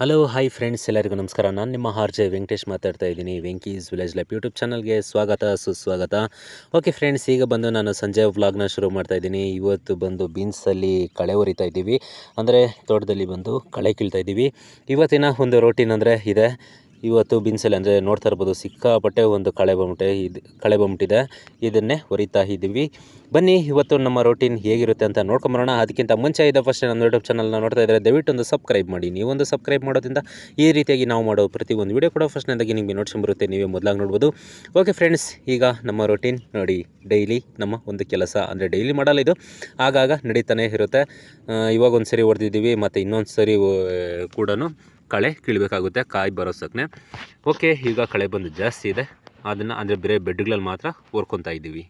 hello hi friends ಎಲ್ಲರಿಗೂ ನಮಸ್ಕಾರ ನಾನು ನಿಮ್ಮ ಆರ್ ಜೆ ವೆಂಕಟೇಶ್ ಮಾತಾಡ್ತಾ ಇದ್ದೀನಿ ವೆಂಕೀಸ್ ವಿಲೇಜ್ ಲೈಫ್ ಯೂಟ್ಯೂಬ್ ಚಾನಲ್ಗೆ ಸ್ವಾಗತ ಸುಸ್ವಾಗತ ಓಕೆ ಫ್ರೆಂಡ್ಸ್ ಈಗ ಬಂದು ನಾನು ಸಂಜೆ ವ್ಲಾಗ್ನ ಶುರು ಮಾಡ್ತಾ ಇದ್ದೀನಿ ಇವತ್ತು ಬಂದು ಬೀನ್ಸಲ್ಲಿ ಕಳೆ ಹೊರಿತಾ ಇದ್ದೀವಿ ಅಂದರೆ ತೋಟದಲ್ಲಿ ಬಂದು ಕಳೆ ಕೀಳ್ತಾ ಇದ್ದೀವಿ ಇವತ್ತಿನ ಒಂದು ರೋಟೀನ್ ಅಂದರೆ ಇದೆ ಇವತ್ತು ಬಿನ್ಸಲ್ಲಿ ಅಂದರೆ ನೋಡ್ತಾ ಇರ್ಬೋದು ಸಿಕ್ಕಾಪಟ್ಟೆ ಒಂದು ಕಳೆ ಬಂಬುಟೆ ಇದು ಕಳೆ ಬಂಬಿಟ್ಟಿದೆ ಇದನ್ನೇ ಹೊರಿತಾ ಇದ್ದೀವಿ ಬನ್ನಿ ಇವತ್ತು ನಮ್ಮ ರೊಟೀನ್ ಹೇಗಿರುತ್ತೆ ಅಂತ ನೋಡ್ಕೊಂಬರೋಣ ಅದಕ್ಕಿಂತ ಮುಂಚೆ ಇದೆ ಫಸ್ಟ್ ನಮ್ಮ ಯೂಟ್ಯೂಬ್ ಚಾನಲ್ನ ನೋಡ್ತಾ ಇದ್ದರೆ ದಯವಿಟ್ಟು ಒಂದು ಸಬ್ಸ್ಕ್ರೈಬ್ ಮಾಡಿ ನೀವೊಂದು ಸಬ್ಸ್ಕ್ರೈಬ್ ಮಾಡೋದ್ರಿಂದ ಈ ರೀತಿಯಾಗಿ ನಾವು ಮಾಡೋ ಪ್ರತಿ ಒಂದು ವೀಡಿಯೋ ಕೂಡ ಫಸ್ಟ್ನಿಂದಾಗಿ ನಿಮಗೆ ನೋಡ್ಸ್ಕೊಂಬರುತ್ತೆ ನೀವೇ ಮೊದಲಾಗಿ ನೋಡ್ಬೋದು ಓಕೆ ಫ್ರೆಂಡ್ಸ್ ಈಗ ನಮ್ಮ ರೊಟೀನ್ ನೋಡಿ ಡೈಲಿ ನಮ್ಮ ಒಂದು ಕೆಲಸ ಅಂದರೆ ಡೈಲಿ ಮಾಡಲ್ಲ ಇದು ಆಗಾಗ ನಡೀತಾನೆ ಇರುತ್ತೆ ಇವಾಗ ಒಂದು ಸರಿ ಹೊಡೆದಿದ್ದೀವಿ ಮತ್ತು ಇನ್ನೊಂದು ಸರಿ ಕೂಡ ಕಳೆ ಕೀಳಬೇಕಾಗುತ್ತೆ ಕಾಯಿ ಬರೋ ಸಕ್ಕನೆ ಓಕೆ ಈಗ ಕಳೆ ಬಂದು ಜಾಸ್ತಿ ಇದೆ ಅದನ್ನು ಅಂದರೆ ಬೇರೆ ಬೆಡ್ಗಳಲ್ಲಿ ಮಾತ್ರ ಓರ್ಕೊತಾ ಇದ್ದೀವಿ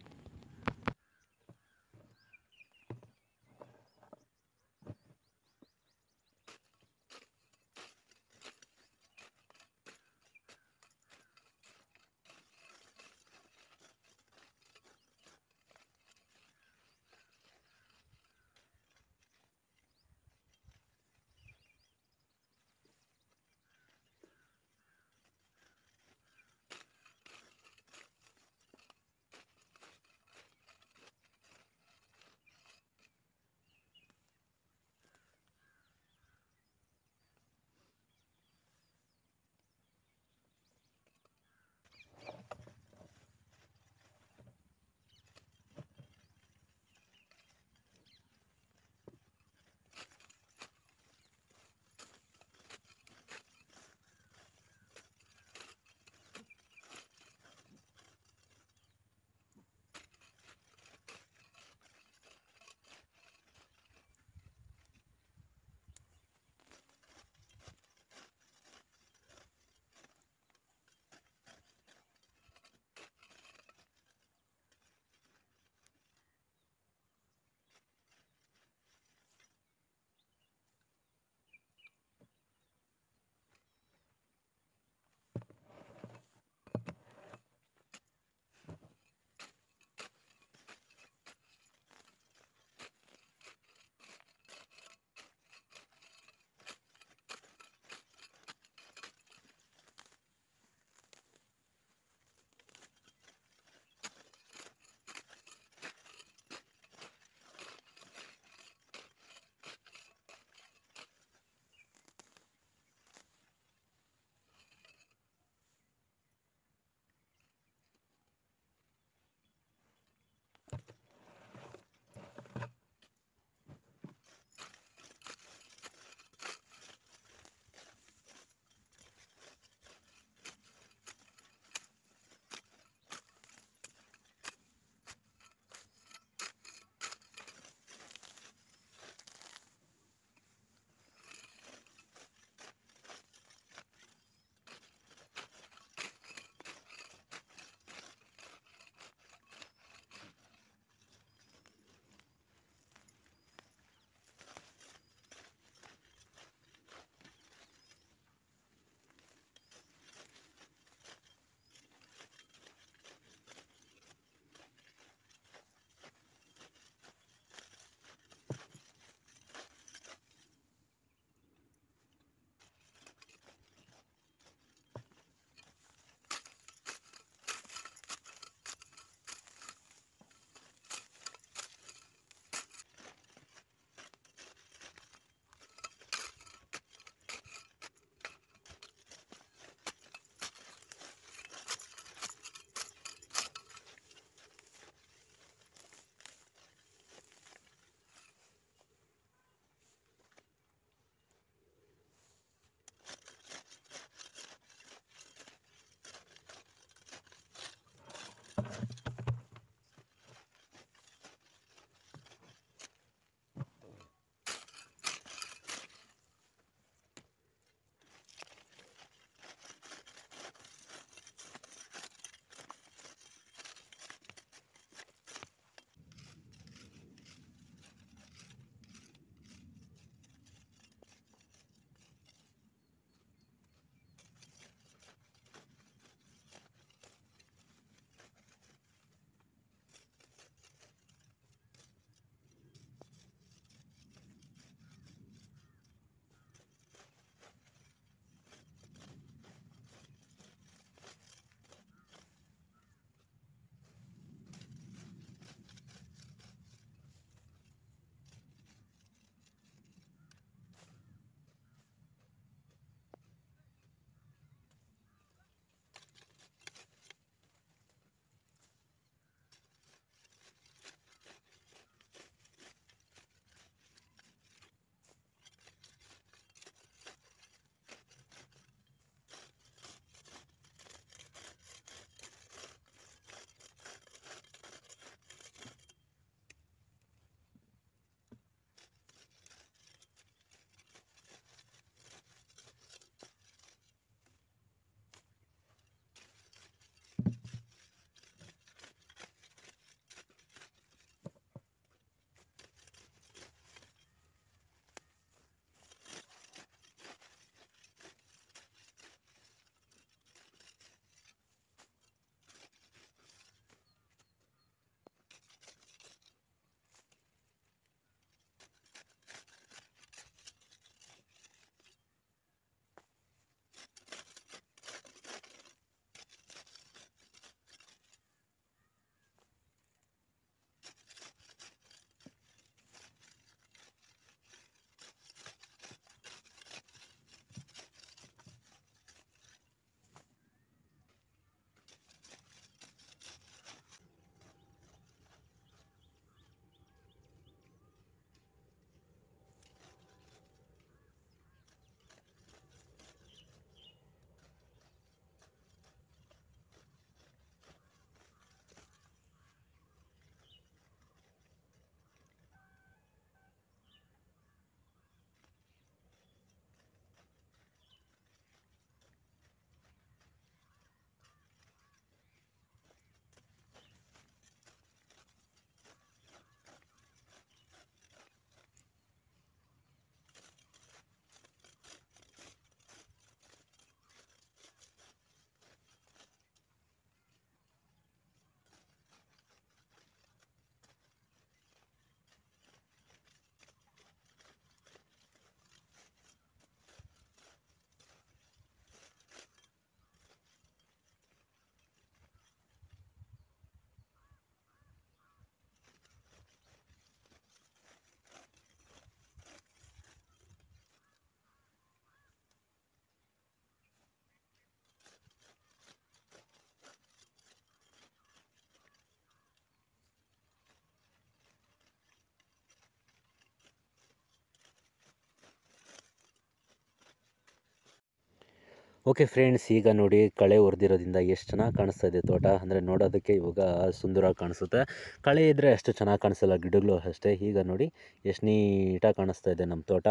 ಓಕೆ ಫ್ರೆಂಡ್ಸ್ ಈಗ ನೋಡಿ ಕಳೆ ಹೊಡೆದಿರೋದ್ರಿಂದ ಎಷ್ಟು ಚೆನ್ನಾಗಿ ಕಾಣಿಸ್ತಾ ಇದೆ ತೋಟ ಅಂದರೆ ನೋಡೋದಕ್ಕೆ ಇವಾಗ ಸುಂದರವಾಗಿ ಕಾಣಿಸುತ್ತೆ ಕಳೆ ಇದ್ದರೆ ಅಷ್ಟು ಚೆನ್ನಾಗಿ ಕಾಣಿಸಲ್ಲ ಗಿಡಗಳು ಅಷ್ಟೇ ಈಗ ನೋಡಿ ಎಷ್ಟು ನೀಟಾಗಿ ಕಾಣಿಸ್ತಾ ಇದೆ ನಮ್ಮ ತೋಟ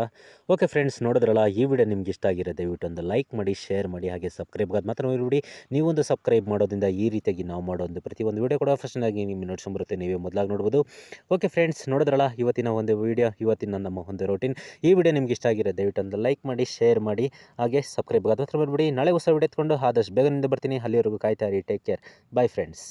ಓಕೆ ಫ್ರೆಂಡ್ಸ್ ನೋಡಿದ್ರಲ್ಲ ಈ ವಿಡಿಯೋ ನಿಮ್ಗೆ ಇಷ್ಟ ಆಗಿರೋ ದಯವಿಟ್ಟು ಒಂದು ಲೈಕ್ ಮಾಡಿ ಶೇರ್ ಮಾಡಿ ಹಾಗೆ ಸಬ್ಸ್ಕ್ರೈಬ್ ಆಗೋದು ಮಾತ್ರ ನೋಡಿ ನೀವೊಂದು ಸಬ್ಸ್ಕ್ರೈಬ್ ಮಾಡೋದ್ರಿಂದ ಈ ರೀತಿಯಾಗಿ ನಾವು ಮಾಡೋ ಒಂದು ಪ್ರತಿಯೊಂದು ವೀಡಿಯೋ ಕೂಡ ಫಸ್ಟ್ ಆಗಿ ನಿಮಗೆ ಬರುತ್ತೆ ನೀವೇ ಮೊದಲಾಗಿ ನೋಡ್ಬೋದು ಓಕೆ ಫ್ರೆಂಡ್ಸ್ ನೋಡಿದ್ರಲ್ಲ ಇವತ್ತಿನ ಒಂದು ವಿಡಿಯೋ ಇವತ್ತಿನ ನಮ್ಮ ಒಂದು ರೋಟೀನ್ ಈ ವಿಡಿಯೋ ನಿಮ್ಗೆ ಇಷ್ಟ ಆಗಿರೋ ದಯವಿಟ್ಟು ಒಂದು ಲೈಕ್ ಮಾಡಿ ಶೇರ್ ಮಾಡಿ ಹಾಗೆ ಸಬ್ಸ್ಕ್ರೈಬ್ ಆಗೋದು ಮಾತ್ರ ನೋಡಿ ನಾಳೆ ಹೊಸ ವಿಡಿಯೋ ಎತ್ಕೊಂಡು ಆದಷ್ಟು ಬೇಗನಿಂದ ಬರ್ತೀನಿ ಅಲ್ಲಿವರೆಗೂ ಕಾಯ್ತಾ ಇರಿ ಟೇಕ್ ಕೇರ್ ಬೈ ಫ್ರೆಂಡ್ಸ್